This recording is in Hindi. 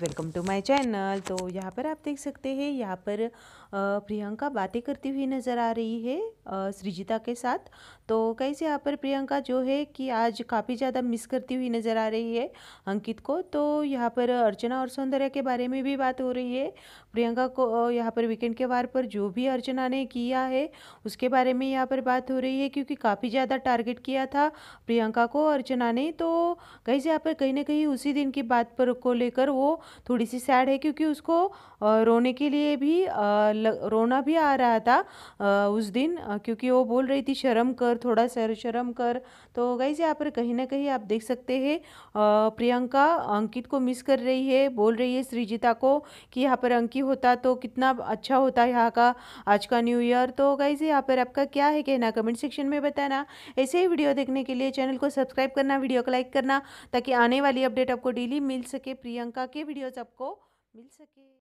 वेलकम टू माय चैनल तो यहाँ पर आप देख सकते हैं यहाँ पर प्रियंका बातें करती हुई नज़र आ रही है सृजिता के साथ तो कैसे यहाँ पर प्रियंका जो है कि आज काफ़ी ज़्यादा मिस करती हुई नज़र आ रही है अंकित को तो यहाँ पर अर्चना और सौंदर्या के बारे में भी बात हो रही है प्रियंका को यहाँ पर वीकेंड के वार पर जो भी अर्चना ने किया है उसके बारे में यहाँ पर बात हो रही है क्योंकि काफ़ी ज़्यादा टारगेट किया था प्रियंका को अर्चना ने तो कैसे यहाँ पर कहीं ना कहीं उसी दिन की बात पर को लेकर वो थोड़ी सी सैड है क्योंकि उसको रोने के लिए भी रोना भी आ रहा था उस दिन क्योंकि वो बोल रही थी शर्म कर थोड़ा सर शर्म कर तो गाइज यहाँ पर कहीं ना कहीं आप देख सकते हैं प्रियंका अंकित को मिस कर रही है बोल रही है श्रीजिता को कि यहाँ पर अंकित होता तो कितना अच्छा होता यहाँ का आज का न्यू ईयर तो गाइज यहाँ पर आपका क्या है कहना कमेंट सेक्शन में बताना ऐसे ही वीडियो देखने के लिए चैनल को सब्सक्राइब करना वीडियो को लाइक करना ताकि आने वाली अपडेट आपको डेली मिल सके प्रियंका के वीडियो वीडियोज आपको मिल सके